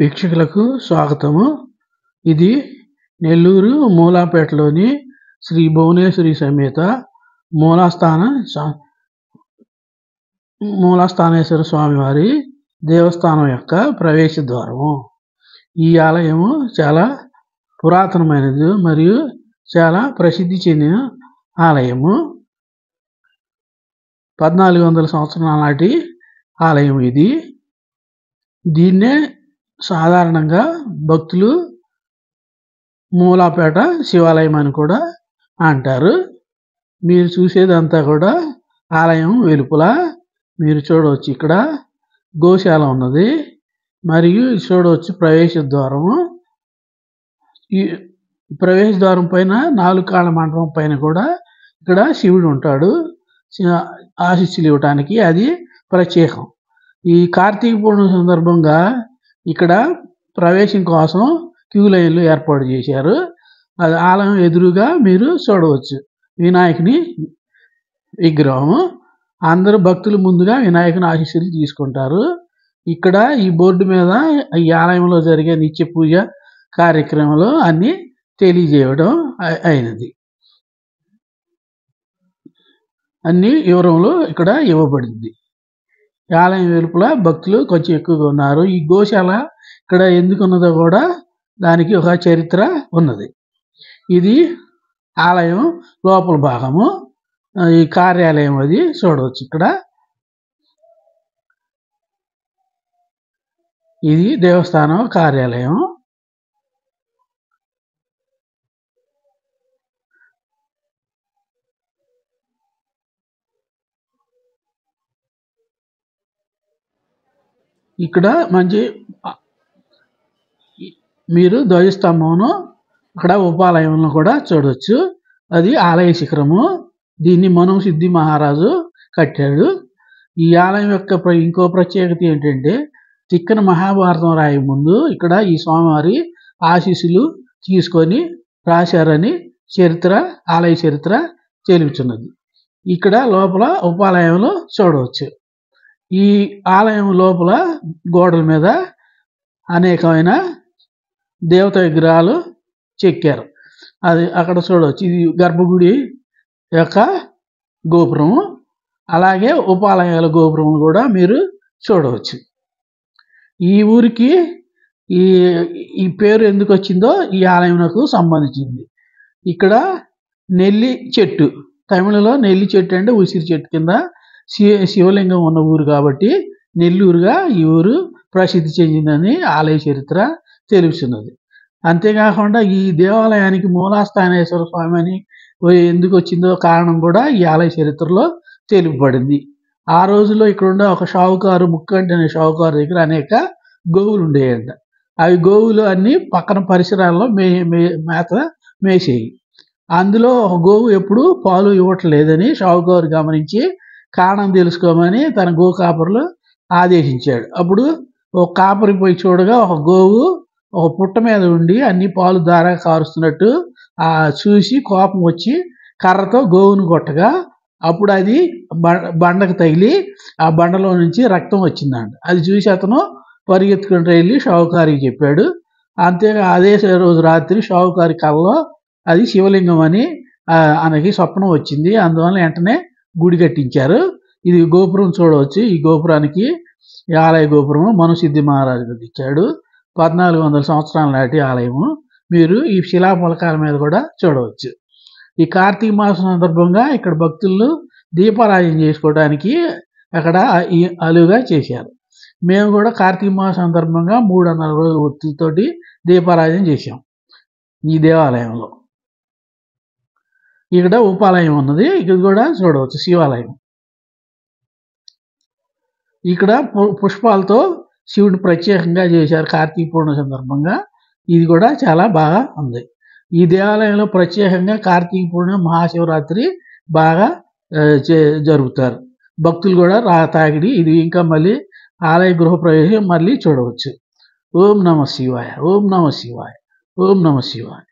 వీక్షకులకు స్వాగతము ఇది నెల్లూరు మూలాపేటలోని శ్రీ భువనేశ్వరి సమేత మూలాస్థాన మూలాస్థానేశ్వర స్వామివారి దేవస్థానం యొక్క ప్రవేశ ద్వారము ఈ ఆలయము చాలా పురాతనమైనది మరియు చాలా ప్రసిద్ధి చెందిన ఆలయము పద్నాలుగు వందల సంవత్సరాల నాటి ఆలయం ఇది దీన్నే సాధారణంగా భక్తులు మూలాపేట శివాలయం అని కూడా అంటారు మీరు చూసేదంతా కూడా ఆలయం వెలుపల మీరు చూడవచ్చు ఇక్కడ గోశాల ఉన్నది మరియు చూడవచ్చు ప్రవేశ ద్వారము ఈ ప్రవేశ ద్వారం పైన నాలుగు కాళ్ళ మండపం పైన కూడా ఇక్కడ శివుడు ఉంటాడు ఆశీస్సులు ఇవ్వటానికి అది ప్రత్యేకం ఈ కార్తీక పూర్ణ సందర్భంగా ఇక్కడ ప్రవేశం కోసం క్యూ లైన్లు ఏర్పాటు చేశారు అది ఆలయం ఎదురుగా మీరు చూడవచ్చు వినాయకుని విగ్రహం అందరు భక్తులు ముందుగా వినాయకుని ఆశీస్సులు తీసుకుంటారు ఇక్కడ ఈ బోర్డు మీద ఈ ఆలయంలో జరిగే నిత్య పూజ కార్యక్రమాలు అన్నీ తెలియజేయడం అయినది అన్ని వివరములు ఇక్కడ ఇవ్వబడింది ఆలయం వెలుపల భక్తులు కొంచెం ఎక్కువగా ఉన్నారు ఈ గోశాల ఇక్కడ ఎందుకున్నదో కూడా దానికి ఒక చరిత్ర ఉన్నది ఇది ఆలయం లోపల భాగము ఈ కార్యాలయం అది చూడవచ్చు ఇక్కడ ఇది దేవస్థానం కార్యాలయం ఇక్కడ మంచి మీరు ధ్వజస్తంభమును ఇక్కడ ఉపాలయంలో కూడా చూడవచ్చు అది ఆలయ శిఖరము దీన్ని మనం సిద్ధి మహారాజు కట్టాడు ఈ ఆలయం యొక్క ఇంకో ప్రత్యేకత ఏంటంటే తిక్కన మహాభారతం రాయ ముందు ఇక్కడ ఈ స్వామివారి ఆశీస్సులు తీసుకొని రాశారని చరిత్ర ఆలయ చరిత్ర తెలుపుతున్నది ఇక్కడ లోపల ఉపాలయంలో చూడవచ్చు ఈ ఆలయం లోపల గోడల మీద అనేకమైన దేవత విగ్రహాలు చెక్కారు అది అక్కడ చూడవచ్చు ఇది గర్భగుడి యొక్క గోపురము అలాగే ఉపాలయాల గోపురం కూడా మీరు చూడవచ్చు ఈ ఊరికి ఈ ఈ పేరు ఎందుకు వచ్చిందో ఈ ఆలయంకు సంబంధించింది ఇక్కడ నెల్లి చెట్టు తమిళలో నెల్లి చెట్టు అంటే ఉసిరి చెట్టు కింద శివ శివలింగం ఉన్న ఊరు కాబట్టి నెల్లూరుగా ఈ ఊరు ప్రసిద్ధి చెందిందని ఆలయ చరిత్ర తెలుస్తున్నది అంతేకాకుండా ఈ దేవాలయానికి మూలాస్థానేశ్వర స్వామి అని ఎందుకు వచ్చిందో కారణం కూడా ఈ ఆలయ చరిత్రలో తెలుపబడింది ఆ రోజుల్లో ఇక్కడున్న ఒక షావుకారు ముక్కంటి అనే షావుకారు దగ్గర అనేక గోవులు ఉండేయంట అవి గోవులు అన్నీ పక్కన పరిసరాల్లో మే మే మేత మేసేయి అందులో ఒక గోవు ఎప్పుడు పాలు ఇవ్వట్లేదని షావుకారు గమనించి కారణం తెలుసుకోమని తన గో కాపర్లు ఆదేశించాడు అప్పుడు ఒక కాపరి పోయి చూడగా ఒక గోవు ఒక పుట్ట మీద ఉండి అన్ని పాలు దారా కారుస్తున్నట్టు ఆ చూసి కోపం వచ్చి కర్రతో గోవును కొట్టగా అప్పుడు అది బండకు తగిలి ఆ బండలో నుంచి రక్తం వచ్చిందంట అది చూసి అతను పరిగెత్తుకుని వెళ్ళి షావుకారికి చెప్పాడు అంతే అదే రోజు రాత్రి షావుకారి కళ్ళలో అది శివలింగం అని అనకి స్వప్నం వచ్చింది అందువల్ల వెంటనే గుడి కట్టించారు ఇది గోపురం చూడవచ్చు ఈ గోపురానికి ఆలయ గోపురము మనుసిద్ధి మహారాజు ఇచ్చాడు పద్నాలుగు వందల సంవత్సరాల నాటి ఆలయము మీరు ఈ శిలాఫలకాల మీద కూడా చూడవచ్చు ఈ కార్తీక మాసం సందర్భంగా ఇక్కడ భక్తులు దీపారాజన చేసుకోవడానికి అక్కడ అలువుగా చేశారు మేము కూడా కార్తీక మాసం సందర్భంగా మూడు వందల రోజుల ఒత్తిడితోటి దీపారాజన చేశాం ఈ దేవాలయంలో ఇక్కడ ఉపాలయం ఉన్నది ఇక్కడ కూడా చూడవచ్చు శివాలయం ఇక్కడ పుష్పాలతో శివుడు ప్రత్యేకంగా చేశారు కార్తీక పూర్ణ సందర్భంగా ఇది కూడా చాలా బాగా ఉంది ఈ దేవాలయంలో ప్రత్యేకంగా కార్తీక పూర్ణ మహాశివరాత్రి బాగా జరుగుతారు భక్తులు కూడా రా తాగిడి ఇది ఇంకా మళ్ళీ ఆలయ గృహప్రవేశం మళ్ళీ చూడవచ్చు ఓం నమ శివాయ ఓం నమ శివాయ ఓం నమ శివాయ